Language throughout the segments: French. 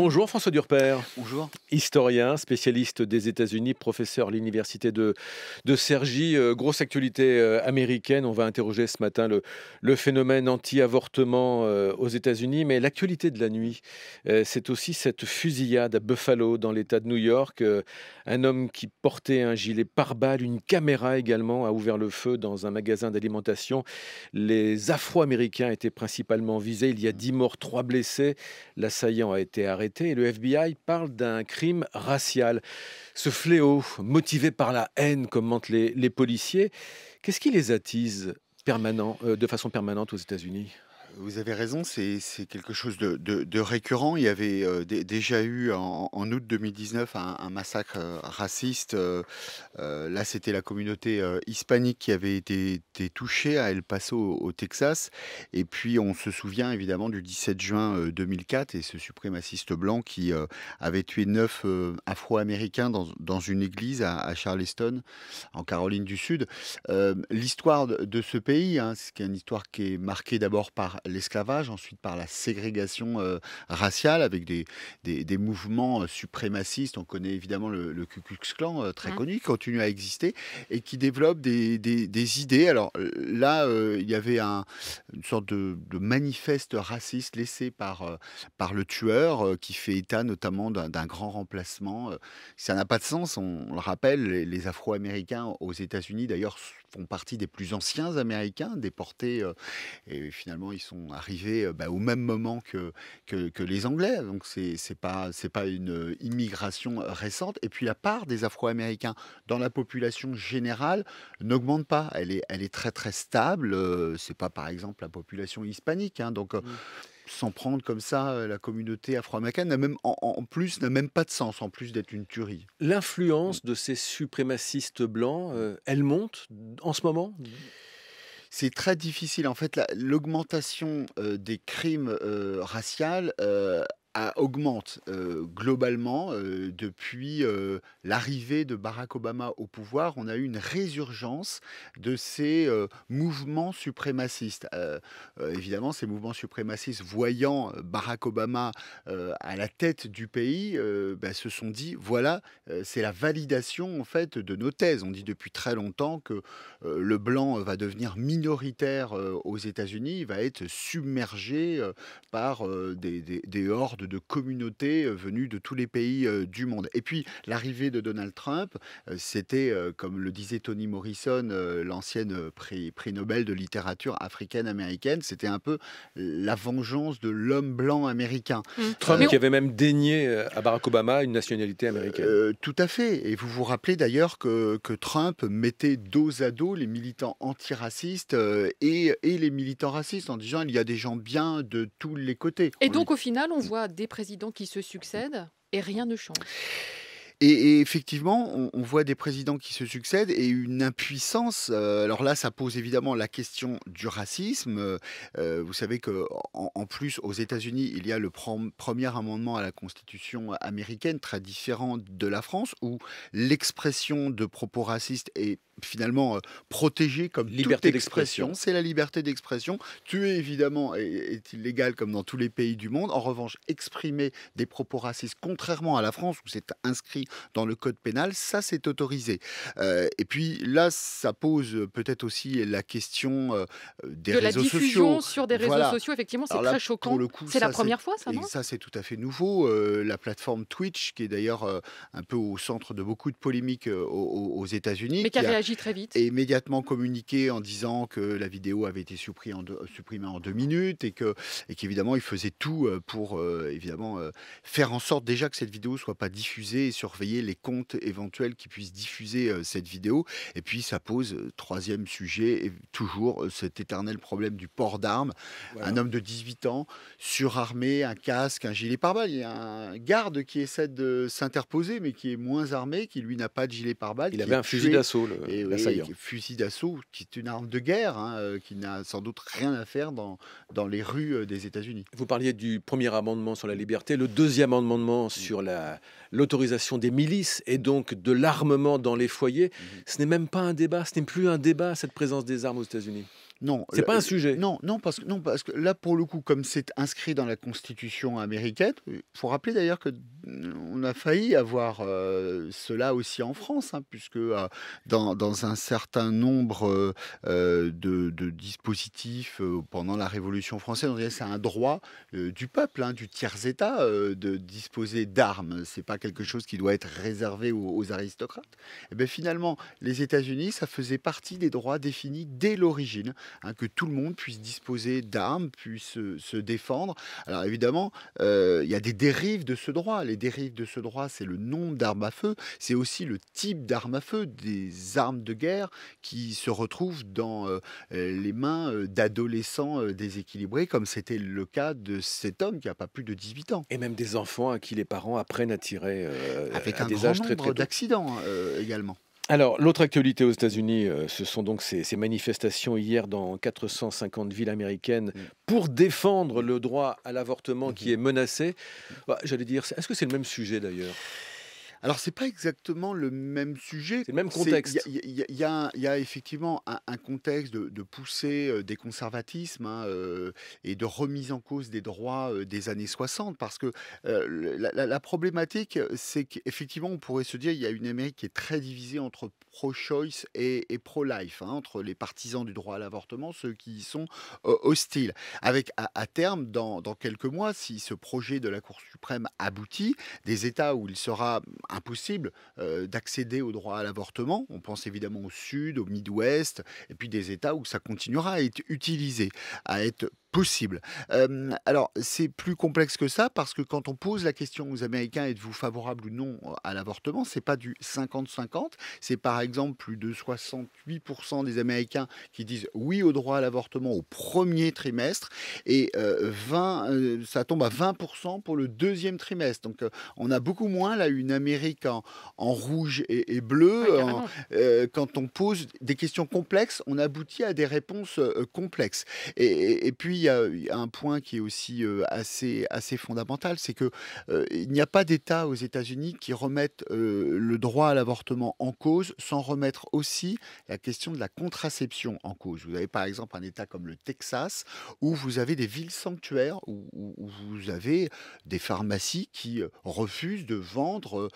Bonjour François Durper. Bonjour. Historien, spécialiste des États-Unis, professeur à l'université de, de euh, grosse actualité euh, américaine. On va interroger ce matin le, phénomène anti-avortement euh, aux États-Unis. Mais l'actualité de la nuit, c'est aussi cette fusillade à Buffalo, dans l'État de New York. un homme qui portait un gilet pare-balles, une caméra également, a ouvert le feu dans un magasin d'alimentation. Les Afro-Américains étaient principalement visés. Il y a dix morts, trois blessés. L'assaillant a été arrêté et le FBI parle d'un crime racial. Ce fléau, motivé par la haine, commentent les, policiers, qu'est-ce qui les attise euh, de façon permanente aux États-Unis vous avez raison, c'est quelque chose de, de, récurrent. Il y avait euh, déjà eu en, août 2019 un, un massacre euh, raciste. Euh, là, c'était la communauté hispanique qui avait été, touchée à El Paso au, Texas. Et puis, on se souvient évidemment du 17 juin 2004 et ce suprémaciste blanc qui avait tué neuf Afro-Américains dans, dans, une église à, Charleston, en Caroline du Sud. L'histoire de, ce pays, hein, c'est une histoire qui est marquée d'abord par l'esclavage, ensuite par la ségrégation euh, raciale avec des, mouvements euh, suprémacistes. On connaît évidemment le, Ku Klux Klan, euh, très mmh. connu, qui continue à exister et qui développe des, idées. Alors là, il y avait une sorte de, manifeste raciste laissé par, par le tueur qui fait état notamment d'un grand remplacement. Ça n'a pas de sens, on, le rappelle, les Afro-Américains aux États-Unis d'ailleurs font partie des plus anciens Américains déportés. Euh, et finalement, ils sont arrivés euh, bah, au même moment que, que, les Anglais. Donc, c'est n'est pas, pas une euh, immigration récente. Et puis, la part des Afro-Américains dans la population générale n'augmente pas. Elle est, elle est très, très stable. c'est pas, par exemple, la population hispanique. Hein. donc, mmh s'en prendre comme ça euh, la communauté afro-américaine n'a même en, plus n'a même pas de sens en plus d'être une tuerie. L'influence de ces suprémacistes blancs, mm. euh, elle monte en ce moment c'est très difficile. En fait, l'augmentation euh, des crimes raciaux. raciales augmente globalement depuis l'arrivée de Barack Obama au pouvoir. On a eu une résurgence de ces mouvements suprémacistes. Euh, euh, évidemment, ces mouvements suprémacistes, voyant Barack Obama à la tête du pays, bah, se sont dit voilà, c'est la validation en fait de nos thèses. On dit depuis très longtemps que le blanc va devenir minoritaire aux États-Unis, va être submergé par des, des hordes de communautés euh, venues de tous les pays euh, du monde. Et puis l'arrivée de Donald Trump, euh, c'était, comme le disait Toni Morrison, l'ancienne prix, prix Nobel de littérature africaine-américaine, c'était un peu la vengeance de l'homme blanc américain. Mmh. Trump qui avait même dénié à Barack Obama une nationalité américaine. tout à fait. Et vous vous rappelez d'ailleurs que, que, Trump mettait dos à dos les militants antiracistes et, et les militants racistes en disant il y a des gens bien de tous les côtés. Et donc au final, on voit des présidents qui se succèdent et rien ne change. Et, effectivement, on, voit des présidents qui se succèdent et une impuissance. Euh, alors là, ça pose évidemment la question du racisme. Euh, euh, vous savez que en plus, aux États-Unis, il y a le premier amendement à la Constitution américaine, très différent de la France, où l'expression de propos racistes est finalement euh, protégé comme liberté d'expression. C'est la liberté d'expression. Tuer, évidemment, est, illégal comme dans tous les pays du monde. En revanche, exprimer des propos racistes, contrairement à la France où c'est inscrit dans le code pénal, ça c'est autorisé. Euh, et puis là, ça pose peut-être aussi la question euh, des réseaux la sociaux. sur des réseaux sociaux, effectivement, c'est très choquant. C'est la première fois, ça, non Ça, c'est tout à fait nouveau. la plateforme Twitch, qui est d'ailleurs un peu au centre de beaucoup de polémiques aux, aux États-Unis, qui, a, très vite. Et immédiatement communiqué en disant que la vidéo avait été supprimée en deux, en minutes et que et qu'évidemment il faisait tout euh, pour euh, évidemment euh, faire en sorte déjà que cette vidéo soit pas diffusée et surveiller les comptes éventuels qui puissent diffuser cette vidéo. Et puis ça pose troisième sujet et toujours cet éternel problème du port d'armes. Un homme de 18 ans surarmé, un casque, un gilet pare-balles. Il y a un garde qui essaie de s'interposer mais qui est moins armé, qui lui n'a pas de gilet pare-balles. Il avait un fusil d'assaut. Et, fusil d'assaut, qui est une arme de guerre, hein, euh, qui n'a sans doute rien à faire dans, dans les rues euh, des États-Unis. Vous parliez du premier amendement sur la liberté, le deuxième amendement mmh. sur l'autorisation des milices et donc de l'armement dans les foyers. Mmh ce n'est même pas un débat, ce n'est plus un débat, cette présence des armes aux États-Unis. Non, c'est pas un euh, sujet. Non, non parce que non parce que là pour le coup, comme c'est inscrit dans la Constitution américaine, il euh, faut rappeler d'ailleurs que mm, on a failli avoir euh, cela aussi en France, hein, puisque dans, un certain nombre de, dispositifs pendant la Révolution française, on c'est un droit du peuple, hein, du tiers état, de disposer d'armes. n'est pas quelque chose qui doit être réservé aux, aristocrates. Et eh ben, finalement, les États-Unis, ça faisait partie des droits définis dès l'origine. Hein, que tout le monde puisse disposer d'armes, puisse euh, se, défendre. Alors évidemment, euh, il y a des dérives de ce droit. Les dérives de ce droit, c'est le nombre d'armes à feu, c'est aussi le type d'armes à feu, des armes de guerre qui se retrouvent dans euh, les mains d'adolescents déséquilibrés, comme c'était le cas de cet homme qui n'a pas plus de 18 ans. Et même des enfants à qui les parents apprennent à tirer. Avec un grand nombre d'accidents également. Alors, l'autre actualité aux États-Unis, euh, ce sont donc ces, manifestations hier dans 450 villes américaines mm. pour défendre le droit à l'avortement mm-hmm. qui est menacé. Bah, j'allais dire, est-ce que c'est le même sujet d'ailleurs alors, ce n'est pas exactement le même sujet. C'est le même contexte. Il y, a effectivement un, contexte de, poussée euh, des conservatismes hein, euh, et de remise en cause des droits euh, des années 60, parce que la, problématique, c'est qu'effectivement, on pourrait se dire qu'il y a une Amérique qui est très divisée entre pro-choice et, pro-life, hein, entre les partisans du droit à l'avortement, ceux qui y sont hostiles. Avec, à, terme, dans quelques mois, si ce projet de la Cour suprême aboutit, des États où il sera impossible euh, d'accéder au droit à l'avortement. On pense évidemment au Sud, au Midwest, et puis des États où ça continuera à être utilisé, à être possible. alors, c'est plus complexe que ça parce que quand on pose la question aux Américains êtes-vous favorable ou non à l'avortement, c'est pas du 50-50. C'est par exemple plus de 68% des Américains qui disent oui au droit à l'avortement au premier trimestre et 20, ça tombe à 20% pour le deuxième trimestre. Donc, on a beaucoup moins là une Amérique en, rouge et, bleu. quand on pose des questions complexes, on aboutit à des réponses complexes. et puis il y a un point qui est aussi assez, assez fondamental, c'est que il n'y a pas d'État aux États-Unis qui remette le droit à l'avortement en cause sans remettre aussi la question de la contraception en cause. Vous avez par exemple un État comme le Texas où vous avez des villes sanctuaires où, vous avez des pharmacies qui refusent de vendre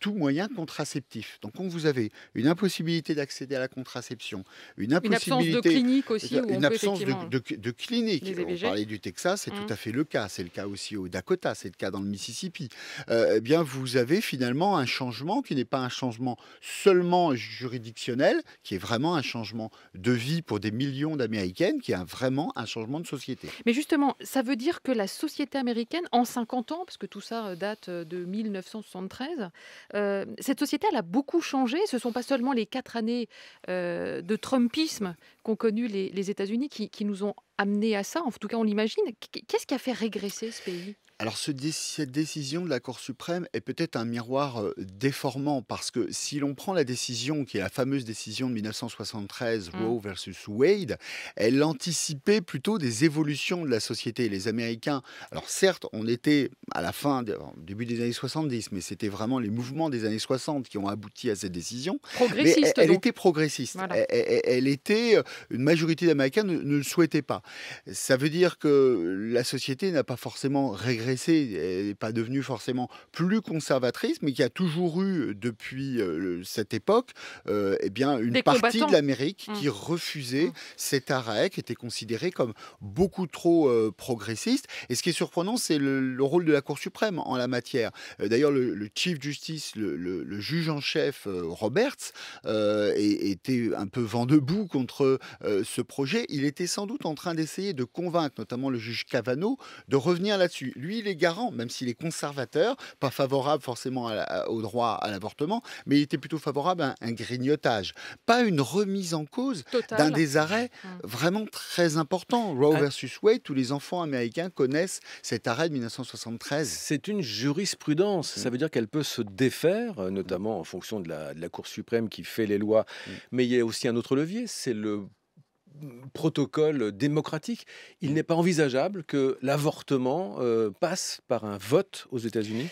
tout moyen contraceptif. Donc quand vous avez une impossibilité d'accéder à la contraception, une impossibilité, une absence de clinique aussi, une absence de, de clinique on parlait du Texas, c'est mmh. tout à fait le cas. C'est le cas aussi au Dakota, c'est le cas dans le Mississippi. Euh, eh bien, vous avez finalement un changement qui n'est pas un changement seulement juridictionnel, qui est vraiment un changement de vie pour des millions d'Américaines, qui est vraiment un changement de société. Mais justement, ça veut dire que la société américaine, en 50 ans, parce que tout ça euh, date euh, de 1973, cette société, elle a beaucoup changé. Ce ne sont pas seulement les quatre années de Trumpisme qu'ont connu les, États-Unis qui, qui, nous ont amenés à ça, en tout cas on l'imagine. Qu'est-ce qui a fait régresser ce pays alors cette décision de la Cour suprême est peut-être un miroir déformant parce que si l'on prend la décision qui est la fameuse décision de 1973 mmh. Roe versus Wade, elle anticipait plutôt des évolutions de la société. Les Américains, alors certes, on était à la fin, début des années 70, mais c'était vraiment les mouvements des années 60 qui ont abouti à cette décision. Progressiste. elle, était progressiste. Elle, était une majorité d'Américains ne, le souhaitait pas. Ça veut dire que la société n'a pas forcément régré n'est pas devenue forcément plus conservatrice, mais qui a toujours eu euh, depuis euh, cette époque, euh, eh bien une partie de l'Amérique mmh. qui refusait mmh. cet arrêt, qui était considéré comme beaucoup trop progressiste. Et ce qui est surprenant, c'est le, rôle de la Cour suprême en la matière. D'ailleurs, le, Chief Justice, le, le juge en chef Roberts, était un peu vent debout contre ce projet. Il était sans doute en train d'essayer de convaincre, notamment le juge Kavanaugh, de revenir là-dessus. Lui, il est garant, même s'il est conservateur, pas favorable forcément au droit à l'avortement, mais il était plutôt favorable à un, grignotage, pas une remise en cause d'un des arrêts mm. vraiment très important. Roe ah. versus Wade, tous les enfants américains connaissent cet arrêt de 1973. C'est une jurisprudence, mm. ça veut dire qu'elle peut se défaire, euh, notamment mm. en fonction de la Cour suprême qui fait les lois, mais il y a aussi un autre levier, c'est le protocole démocratique. Il n'est pas envisageable que l'avortement euh, passe par un vote aux États-Unis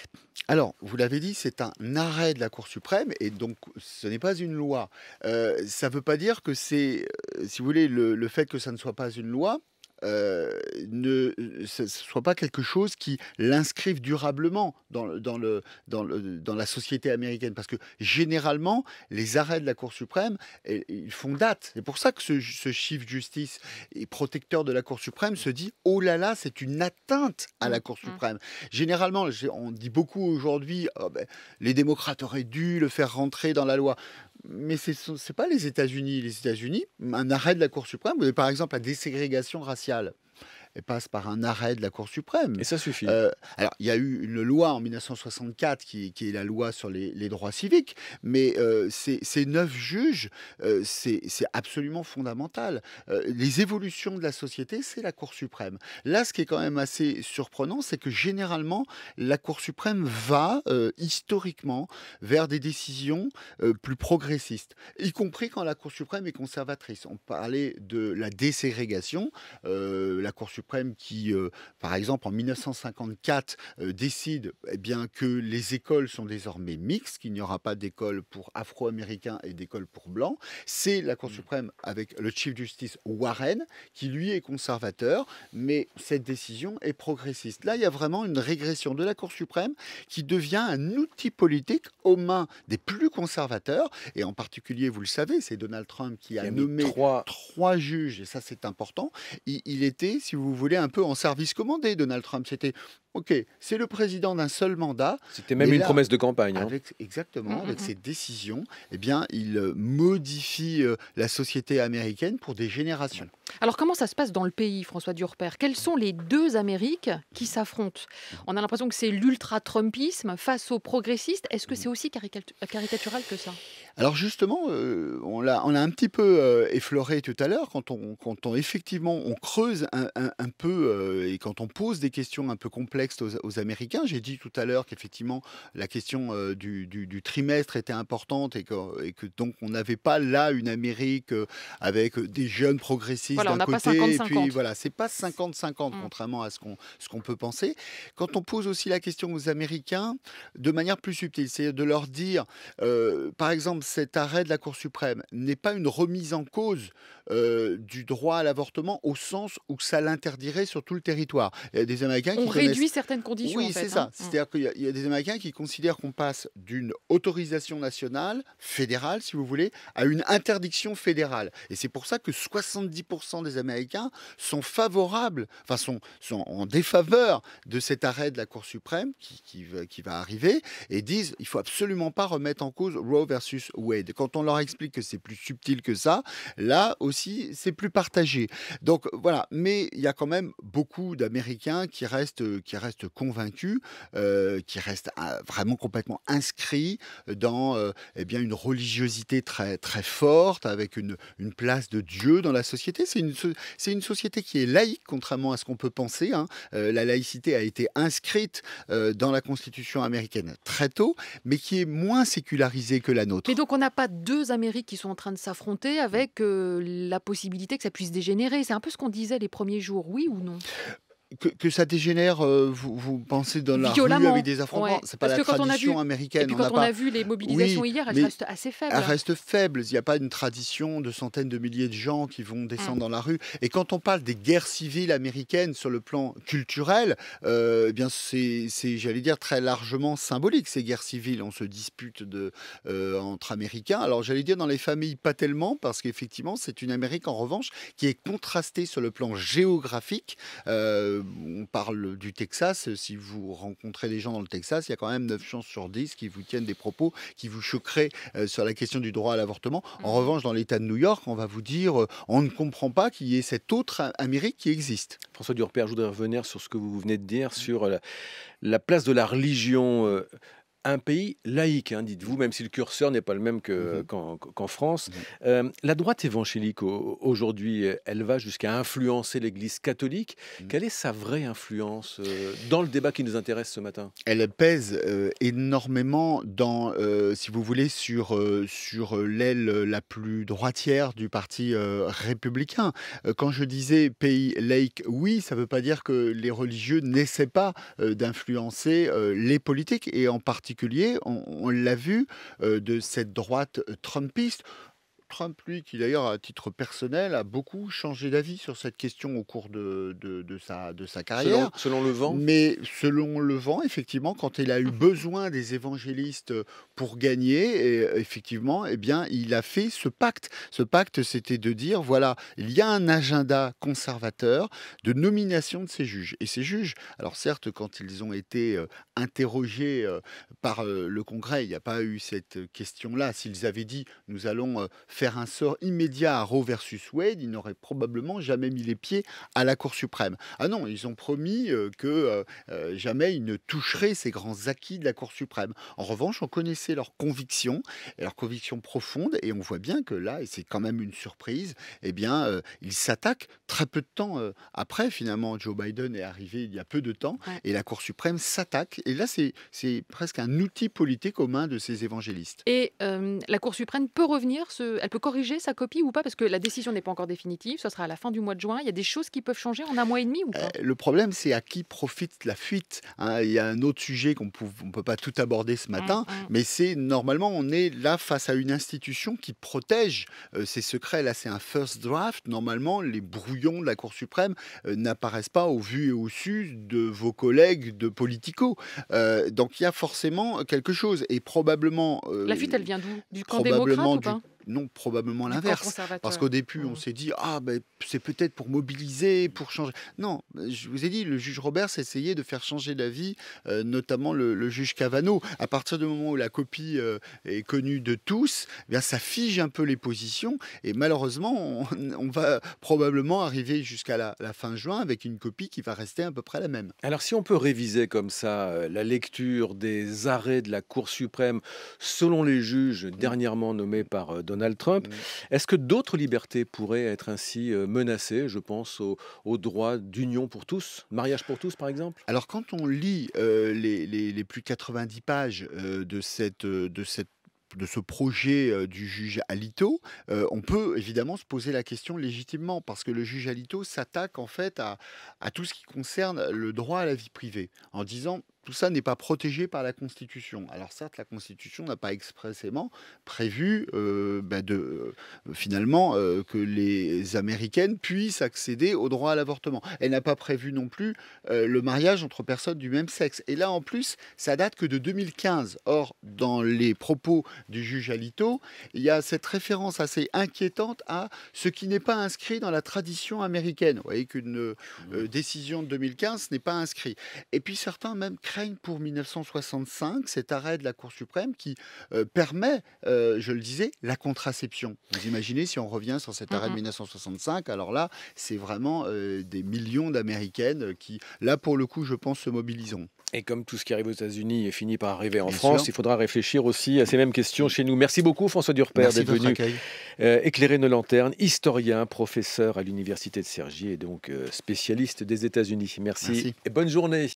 Alors, vous l'avez dit, c'est un arrêt de la Cour suprême et donc ce n'est pas une loi. Euh, ça ne veut pas dire que c'est, euh, si vous voulez, le fait que ça ne soit pas une loi euh, ne euh, soit pas quelque chose qui l'inscrive durablement dans, dans, le, dans, le, dans la société américaine. Parce que généralement, les arrêts de la Cour suprême, eh, ils font date. C'est pour ça que ce, ce chiffre justice et protecteur de la Cour suprême se dit oh là là, c'est une atteinte à la mmh, Cour mmh. suprême. Généralement, on dit beaucoup aujourd'hui oh ben, les démocrates auraient dû le faire rentrer dans la loi mais ce n'est pas les États-Unis. Les États-Unis, un arrêt de la Cour suprême, par exemple la déségrégation raciale passe par un arrêt de la Cour suprême. Et ça suffit. Euh, alors, il y a eu une loi en 1964 qui, est la loi sur les, droits civiques, mais euh, ces, neuf juges, euh, c'est absolument fondamental. les évolutions de la société, c'est la Cour suprême. Là, ce qui est quand même assez surprenant, c'est que généralement, la Cour suprême va historiquement vers des décisions plus progressistes, y compris quand la Cour suprême est conservatrice. On parlait de la déségrégation. la Cour suprême qui, euh, par exemple, en 1954, euh, décide eh bien, que les écoles sont désormais mixtes, qu'il n'y aura pas d'école pour afro-américains et d'école pour blancs. C'est la Cour mmh. suprême avec le Chief Justice Warren qui, lui, est conservateur, mais cette décision est progressiste. Là, il y a vraiment une régression de la Cour suprême qui devient un outil politique aux mains des plus conservateurs, et en particulier, vous le savez, c'est Donald Trump qui a, nommé trois... juges, et ça c'est important. Il, il était, si vous vous voulez, un peu en service commandé, Donald Trump. C'était Ok, c'est le président d'un seul mandat. C'était même une promesse de campagne. Hein. exactement, mm, mm, avec mm. ses décisions, eh bien, il euh, modifie euh, la société américaine pour des générations. Alors comment ça se passe dans le pays, François Durper Quelles sont les deux Amériques qui s'affrontent On a l'impression que c'est l'ultra-Trumpisme face aux progressistes. Est-ce que c'est aussi caricatural que ça Alors justement, euh, l'a, on l'a un petit peu effleuré tout à l'heure quand on, quand on effectivement on creuse un peu et quand on pose des questions un peu complexes aux, Américains. J'ai dit tout à l'heure qu'effectivement, la question euh, du, trimestre était importante et que, et que donc on n'avait pas là une Amérique euh, avec des jeunes progressistes voilà, d'un côté. Pas 50 -50. Et puis voilà, c'est pas 50-50, mm. contrairement à ce qu'on qu'on peut penser. Quand on pose aussi la question aux Américains de manière plus subtile, c'est de leur dire, euh, par exemple, cet arrêt de la Cour suprême n'est pas une remise en cause du droit à l'avortement au sens où ça l'interdirait sur tout le territoire. Il y a des Américains qui on certaines conditions. Oui, c'est hein. ça. Mmh. C'est-à-dire qu'il y, a des Américains qui considèrent qu'on passe d'une autorisation nationale, fédérale si vous voulez, à une interdiction fédérale. Et c'est pour ça que 70% des Américains sont favorables, enfin sont, en défaveur de cet arrêt de la Cour suprême qui, va arriver et disent qu'il ne faut absolument pas remettre en cause Roe versus Wade. Quand on leur explique que c'est plus subtil que ça, là aussi c'est plus partagé. Donc voilà, mais il y a quand même beaucoup d'Américains qui restent, qui Reste convaincu, euh, qui reste ah, vraiment complètement inscrit dans euh, eh bien une religiosité très très forte, avec une, place de Dieu dans la société. C'est une c'est une société qui est laïque, contrairement à ce qu'on peut penser. Hein. Euh, la laïcité a été inscrite dans la Constitution américaine très tôt, mais qui est moins sécularisée que la nôtre. Et donc on n'a pas deux Amériques qui sont en train de s'affronter avec la possibilité que ça puisse dégénérer. C'est un peu ce qu'on disait les premiers jours, oui ou non que, ça dégénère, euh, vous, pensez dans la rue avec des affrontements, c'est pas la tradition américaine. puis quand on, a, vu les mobilisations hier, elles restent assez faibles. Elles restent faibles. Il n'y a pas une tradition de centaines de milliers de gens qui vont descendre mm. dans la rue. Et quand on parle des guerres civiles américaines sur le plan culturel, euh, eh bien c'est, j'allais dire, très largement symbolique ces guerres civiles. On se dispute de, euh, entre Américains. Alors j'allais dire dans les familles pas tellement, parce qu'effectivement c'est une Amérique en revanche qui est contrastée sur le plan géographique. Euh, on parle du Texas. Si vous rencontrez des gens dans le Texas, il y a quand même 9 chances sur 10 qui vous tiennent des propos qui vous choqueraient euh, sur la question du droit à l'avortement. En mmh. revanche, dans l'État de New York, on va vous dire euh, on ne comprend pas qu'il y ait cette autre Amérique qui existe. François Durper, je voudrais revenir sur ce que vous venez de dire, mmh. sur la place de la religion euh, un pays laïque, hein, dites-vous, même si le curseur n'est pas le même que, mm-hmm. qu'en, France. Mm-hmm. Euh, la droite évangélique aujourd'hui, elle va jusqu'à influencer l'Église catholique. Mm-hmm. Quelle est sa vraie influence euh, dans le débat qui nous intéresse ce matin Elle pèse euh, énormément dans, si vous voulez, sur, sur l'aile la plus droitière du parti républicain. Quand je disais pays laïque, oui, ça ne veut pas dire que les religieux n'essaient pas d'influencer les politiques et en partie particulier, on, l'a vu, euh, de cette droite euh, trumpiste, Trump, lui, qui d'ailleurs, à titre personnel, a beaucoup changé d'avis sur cette question au cours de, de, sa, de sa carrière. Selon, selon, le vent Mais selon le vent, effectivement, quand il a eu besoin des évangélistes pour gagner, et effectivement, eh bien, il a fait ce pacte. Ce pacte, c'était de dire, voilà, il y a un agenda conservateur de nomination de ces juges. Et ces juges, alors certes, quand ils ont été euh, interrogés euh, par euh, le Congrès, il n'y a pas eu cette question-là. S'ils avaient dit, nous allons faire faire un sort immédiat à Roe versus Wade, ils n'auraient probablement jamais mis les pieds à la Cour suprême. Ah non, ils ont promis euh, que euh, euh, jamais ils ne toucheraient ces grands acquis de la Cour suprême. En revanche, on connaissait leurs convictions, leurs convictions profondes, et on voit bien que là, et c'est quand même une surprise, eh bien, ils s'attaquent très peu de temps après. Finalement, Joe Biden est arrivé il y a peu de temps, et la Cour suprême s'attaque. Et là, c'est presque un outil politique commun de ces évangélistes. Et la Cour suprême peut revenir, ce, elle peut corriger sa copie ou pas Parce que la décision n'est pas encore définitive, ce sera à la fin du mois de juin. Il y a des choses qui peuvent changer en un mois et demi ou pas euh, Le problème, c'est à qui profite la fuite. Hein. il y a un autre sujet qu'on ne peut pas tout aborder ce matin, mm, mm. mais c'est normalement, on est là face à une institution qui protège ses euh, secrets. Là, c'est un first draft. Normalement, les brouillons de la Cour suprême euh, n'apparaissent pas au vu et au su de vos collègues de Politico. donc, il y a forcément quelque chose. Et probablement. la fuite, elle vient d'où Du camp démocrate ou pas non, probablement l'inverse. Parce qu'au début, on mmh. s'est dit, ah, ben, c'est peut-être pour mobiliser, pour changer. Non, je vous ai dit, le juge Robert s'est essayé de faire changer d'avis, euh, notamment le, juge Cavano. À partir du moment où la copie euh, est connue de tous, eh bien, ça fige un peu les positions. Et malheureusement, on, va probablement arriver jusqu'à la, fin juin avec une copie qui va rester à peu près la même. Alors, si on peut réviser comme ça euh, la lecture des arrêts de la Cour suprême selon les juges dernièrement nommés par Donald Donald Trump. Mm. Est-ce que d'autres libertés pourraient être ainsi euh, menacées Je pense au, droit d'union pour tous, mariage pour tous par exemple. Alors quand on lit euh, les, plus euh, de 90 pages de, ce projet du juge Alito, on peut évidemment se poser la question légitimement, parce que le juge Alito s'attaque en fait à tout ce qui concerne le droit à la vie privée, en disant tout ça n'est pas protégé par la Constitution. Alors certes, la Constitution n'a pas expressément prévu euh, bah, de, euh, finalement euh, que les Américaines puissent accéder au droit à l'avortement. Elle n'a pas prévu non plus le mariage entre personnes du même sexe. Et là, en plus, ça date que de 2015. Or, dans les propos du juge Alito, il y a cette référence assez inquiétante à ce qui n'est pas inscrit dans la tradition américaine. Vous voyez qu'une décision de 2015 n'est pas inscrite. Et puis certains même créent pour 1965 cet arrêt de la Cour suprême qui euh, permet, euh, je le disais, la contraception. Vous imaginez si on revient sur cet arrêt de 1965, mmh alors là, c'est vraiment euh, des millions d'Américaines qui, là pour le coup, je pense, se mobiliseront. Et comme tout ce qui arrive aux États-Unis finit par arriver en France, il faudra réfléchir aussi à ces mêmes questions chez nous. Merci beaucoup François Durper d'être venu éclairer nos lanternes, historien, professeur à l'université de Cergy et donc spécialiste des États-Unis. Merci. Merci. et bonne journée.